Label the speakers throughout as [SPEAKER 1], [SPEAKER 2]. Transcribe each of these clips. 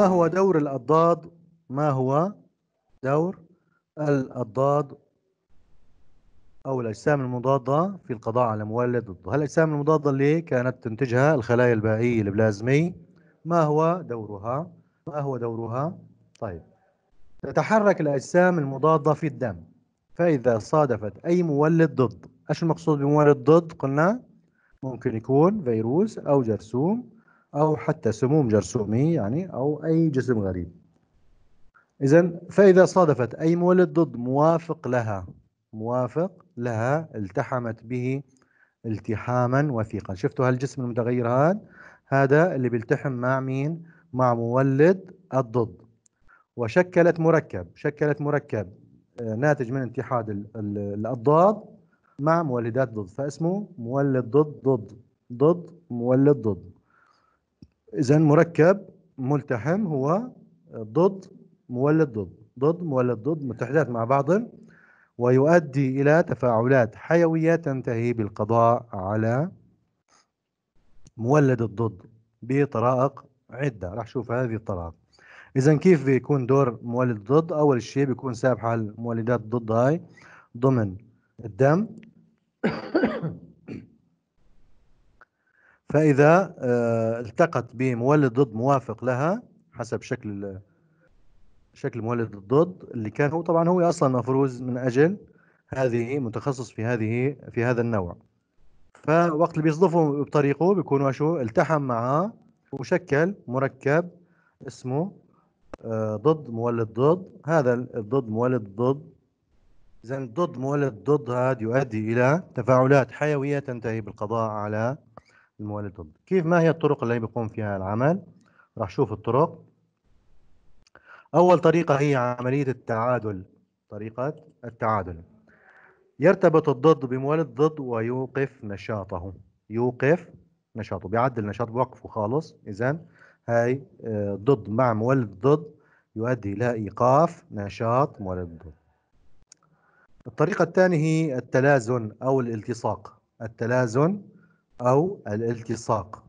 [SPEAKER 1] ما هو دور الأضداد ما هو دور الأضداد أو الأجسام المضادة في القضاء على مولد ضده الأجسام المضادة اللي كانت تنتجها الخلايا البائية البلازمي ما هو دورها ما هو دورها طيب تتحرك الأجسام المضادة في الدم فإذا صادفت أي مولد ضد إيش المقصود بمولد ضد قلنا ممكن يكون فيروس أو جرثوم أو حتى سموم جرثومي يعني أو أي جسم غريب إذا فإذا صادفت أي مولد ضد موافق لها موافق لها التحمت به التحاما وثيقا شفتوا هالجسم المتغير هذا هذا اللي بيلتحم مع مين مع مولد الضد وشكلت مركب شكلت مركب آه، ناتج من اتحاد الاضداد مع مولدات ضد فاسمه مولد ضد ضد ضد مولد ضد اذا مركب ملتحم هو ضد مولد ضد ضد مولد ضد متحدات مع بعض ويؤدي إلى تفاعلات حيوية تنتهي بالقضاء على مولد الضد بطرائق عدة راح نشوف هذه الطرائق إذا كيف بيكون دور مولد الضد أول شيء بيكون سابحة المولدات الضد هاي ضمن الدم فإذا آه، التقت بمولد ضد موافق لها حسب شكل شكل مولد الضد اللي كان هو طبعا هو أصلا مفروز من أجل هذه متخصص في هذه في هذا النوع فوقت اللي بيصدفوا بطريقه بيكونوا شو التحم معاه وشكل مركب اسمه آه، ضد مولد ضد هذا الضد مولد ضد إذا ضد مولد ضد هذا يؤدي إلى تفاعلات حيوية تنتهي بالقضاء على الموالد ضد كيف ما هي الطرق اللي بيقوم فيها العمل راح شوف الطرق أول طريقة هي عملية التعادل طريقة التعادل يرتبط الضد بموالد ضد ويوقف نشاطه يوقف نشاطه بيعدل نشاط بوقفه خالص إذا هاي آه، ضد مع مولد ضد يؤدي إلى إيقاف نشاط مولد ضد الطريقة الثانية هي التلازن أو الالتصاق التلازن أو الالتصاق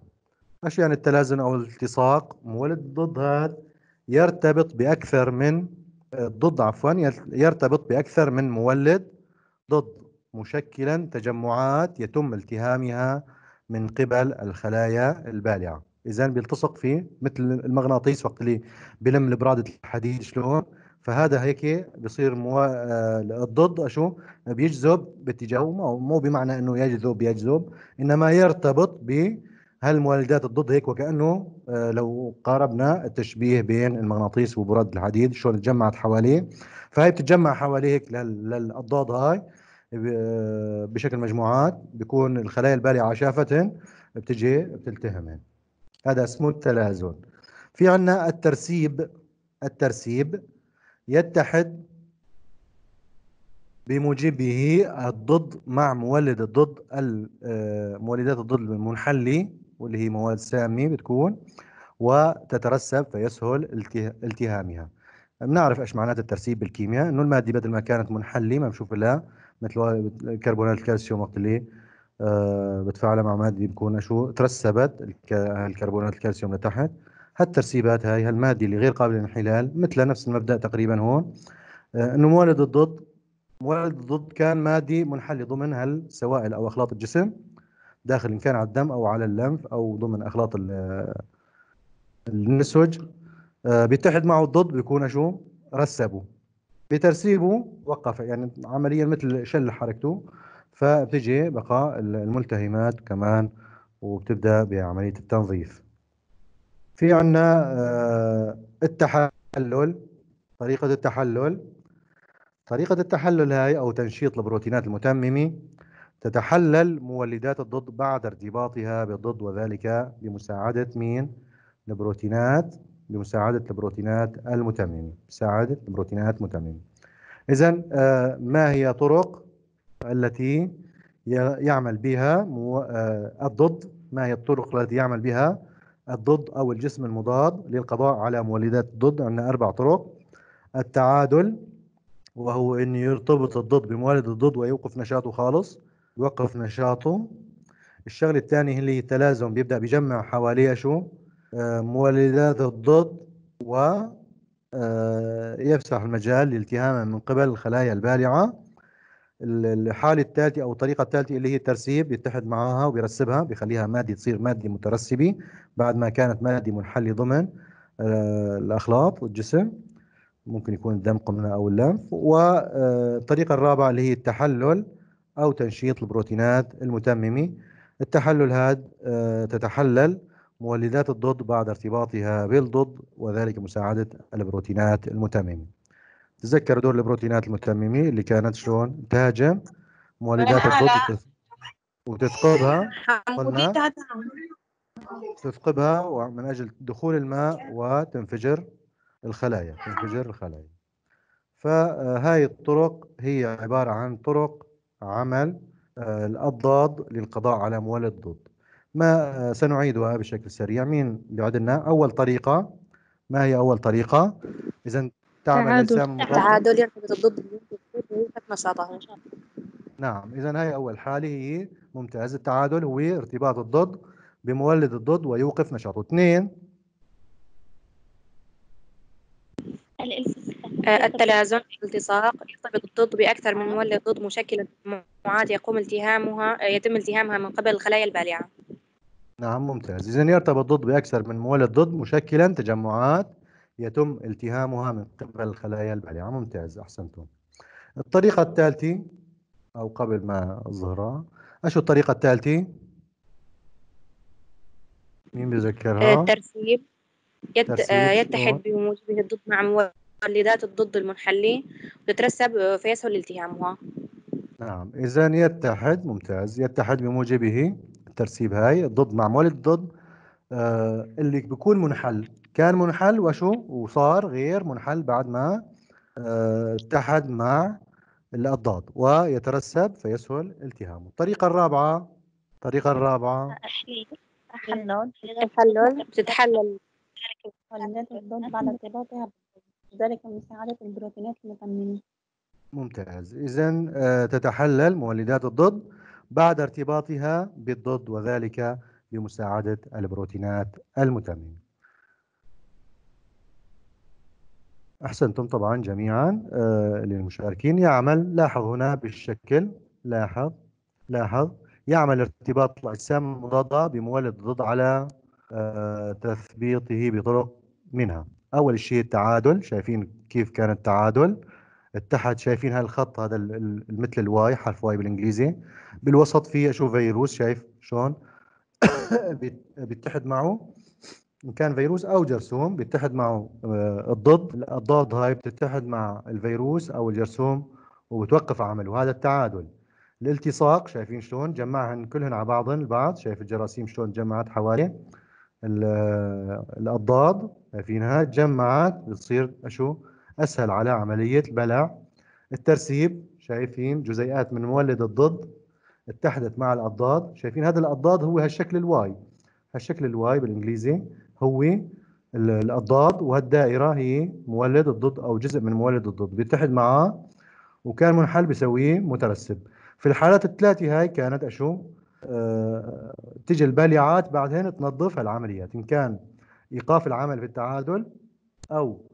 [SPEAKER 1] ايش يعني التلازن أو الالتصاق مولد ضد هذا يرتبط بأكثر من آه، ضد عفوا يرتبط بأكثر من مولد ضد مشكلا تجمعات يتم التهامها من قبل الخلايا البالعة إذا بيلتصق فيه مثل المغناطيس وقت اللي بلم برادة الحديد شلون فهذا هيك بصير مو... آه، الضد شو بيجذب باتجاهه مو, مو بمعنى انه يجذب يجذب انما يرتبط ب هالمولدات الضد هيك وكانه آه، لو قاربنا التشبيه بين المغناطيس وبراد الحديد شلون تجمعت حواليه فهي بتتجمع حواليه هيك للاضداد هاي آه، بشكل مجموعات بيكون الخلايا الباليه شافتهن بتجي بتلتهمهن هذا اسمه التلازم في عندنا الترسيب الترسيب يتحد بموجبه الضد مع مولد الضد آه، مولدات الضد المنحلي واللي هي مواد سامة بتكون وتترسب فيسهل التهامها بنعرف ايش معنات الترسيب بالكيمياء انه الماده بدل ما كانت منحلي ما بنشوف لها مثل كربونات الكالسيوم وقت اللي آه، بتفاعلها مع ماده بيكون شو ترسبت الكربونات الكالسيوم لتحت هالترسيبات هاي هالماده اللي غير قابله للانحلال مثل نفس المبدا تقريبا هون آه، انه مولد الضد مولد الضد كان مادي منحل ضمن هالسوائل او اخلاط الجسم داخل ان كان على الدم او على اللمف او ضمن اخلاط آه، النسوج آه، بيتحد معه الضد بيكون شو رسبه بترسيبه وقف يعني عمليا مثل شل حركته فبتجي بقاء الملتهمات كمان وبتبدا بعمليه التنظيف في عندنا آه، التحلل طريقة التحلل طريقة التحلل هاي أو تنشيط البروتينات المتممة تتحلل مولدات الضد بعد ارتباطها بالضد وذلك بمساعدة مين؟ البروتينات بمساعدة البروتينات المتممة مساعدة البروتينات المتممة إذا آه، ما هي طرق التي يعمل بها آه، الضد ما هي الطرق التي يعمل بها الضد أو الجسم المضاد للقضاء على مولدات الضد عندنا أربع طرق التعادل وهو أن يرتبط الضد بمولد الضد ويوقف نشاطه خالص يوقف نشاطه الشغله الثانيه اللي هي التلازم بيبدأ بيجمع حواليه شو آه، مولدات الضد و آه، يفسح المجال لالتهامه من قبل الخلايا البالعه الحالة الثالثة أو الطريقة الثالثة اللي هي الترسيب بيتحد معها وبيرسبها بيخليها مادة تصير مادة مترسبة بعد ما كانت مادة منحلة ضمن آه، الأخلاط والجسم ممكن يكون الدم قمنا أو اللمف والطريقة آه، الرابعة اللي هي التحلل أو تنشيط البروتينات المتممة التحلل هذا آه، تتحلل مولدات الضد بعد ارتباطها بالضد وذلك مساعدة البروتينات المتممة تذكر دور البروتينات المتممة اللي كانت شلون تهاجم مولدات البروتين وتثقبها قلنا تثقبها من أجل دخول الماء وتنفجر الخلايا تنفجر الخلايا فهاي الطرق هي عبارة عن طرق عمل آه، الأضاد للقضاء على مولد ضد ما آه، سنعيدها بشكل سريع مين بعدنا أول طريقة ما هي أول طريقة إذا تعمل تعادل تعادل يرتبط الضد ويوقف نشاطه نعم اذا هي اول حاله هي ممتاز التعادل هو ارتباط الضد بمولد الضد ويوقف نشاطه اثنين آه، التلازم التصاق يرتبط الضد بأكثر من مولد ضد مشكل معاد يقوم التهامها آه، يتم التهامها من قبل الخلايا البالعة. نعم ممتاز، إذا يرتبط الضد بأكثر من مولد ضد مشكلا تجمعات يتم التهامها من قبل الخلايا البالعه ممتاز أحسنتم الطريقة الثالثة أو قبل ما أظهرها أشو الطريقة الثالثة؟ مين بذكرها؟ الترسيب آه، يت... آه، يتحد بموجبه الضد مع مولدات الضد المنحلي وتترسب فيسهل التهامها نعم إذا يتحد ممتاز يتحد بموجبه الترسيب هاي الضد مع مولد الضد آه اللي بيكون منحل كان منحل وشو وصار غير منحل بعد ما آه، اتحد مع الأضداد ويترسب فيسهل التهامه الطريقة الرابعة الطريقة الرابعة تحلل تحلل تتحلل ذلك مساعدة البروتينات المتممة ممتاز إذا آه، تتحلل مولدات الضد بعد ارتباطها بالضد وذلك بمساعدة البروتينات المتممة أحسنتم طبعا جميعا آه، للمشاركين يعمل لاحظ هنا بالشكل لاحظ لاحظ يعمل ارتباط الأجسام المضادة بمولد ضد على آه، تثبيطه بطرق منها أول شيء التعادل شايفين كيف كان التعادل تحت شايفين هالخط هذا مثل الواي حرف واي بالانجليزي بالوسط في شو فيروس شايف شلون بيتحد معه ان كان فيروس او جرثوم بيتحد معه آه، الضد الضاد هاي بتتحد مع الفيروس او الجرثوم وبتوقف عمله هذا التعادل الالتصاق شايفين شلون جمعهن كلهن على بعضهن البعض شايف الجراثيم شلون جمعت حوالي آه، الاضداد شايفينها جمعت بتصير شو اسهل على عمليه البلع الترسيب شايفين جزيئات من مولد الضد اتحدت مع الاضداد شايفين هذا الاضداد هو هالشكل الواي هالشكل الواي بالانجليزي هو الضاد وهالدائره هي مولد الضد او جزء من مولد الضد بيتحد معاه وكان منحل بيسويه مترسب في الحالات الثلاثه هاي كانت اشو أه تجي الباليعات بعدين تنظف هالعمليات ان كان ايقاف العمل بالتعادل او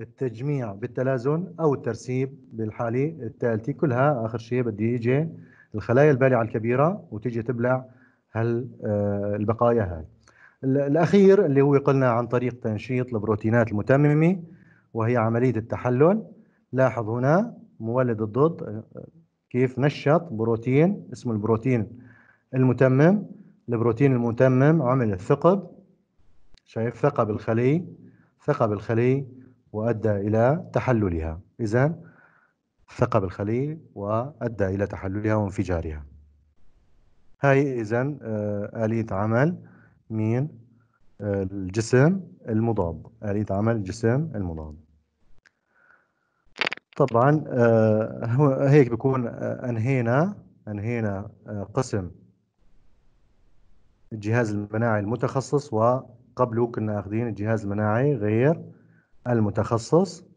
[SPEAKER 1] التجميع بالتلازن او الترسيب بالحاله الثالثه كلها اخر شيء بدي يجي الخلايا البالعه الكبيره وتيجي تبلع هالبقايا آه، هاي الأخير اللي هو قلنا عن طريق تنشيط البروتينات المتممة وهي عملية التحلل لاحظ هنا مولد الضد آه، كيف نشط بروتين اسمه البروتين المتمم البروتين المتمم عمل الثقب شايف ثقب الخلي ثقب الخلي وأدى إلى تحللها إذا ثقب الخلي وأدى إلى تحللها وانفجارها هاي إذا آه، آلية عمل مين آه، الجسم المضاد آلية عمل الجسم المضاد طبعا آه، هيك بكون آه، أنهينا أنهينا قسم الجهاز المناعي المتخصص وقبله كنا أخذين الجهاز المناعي غير المتخصص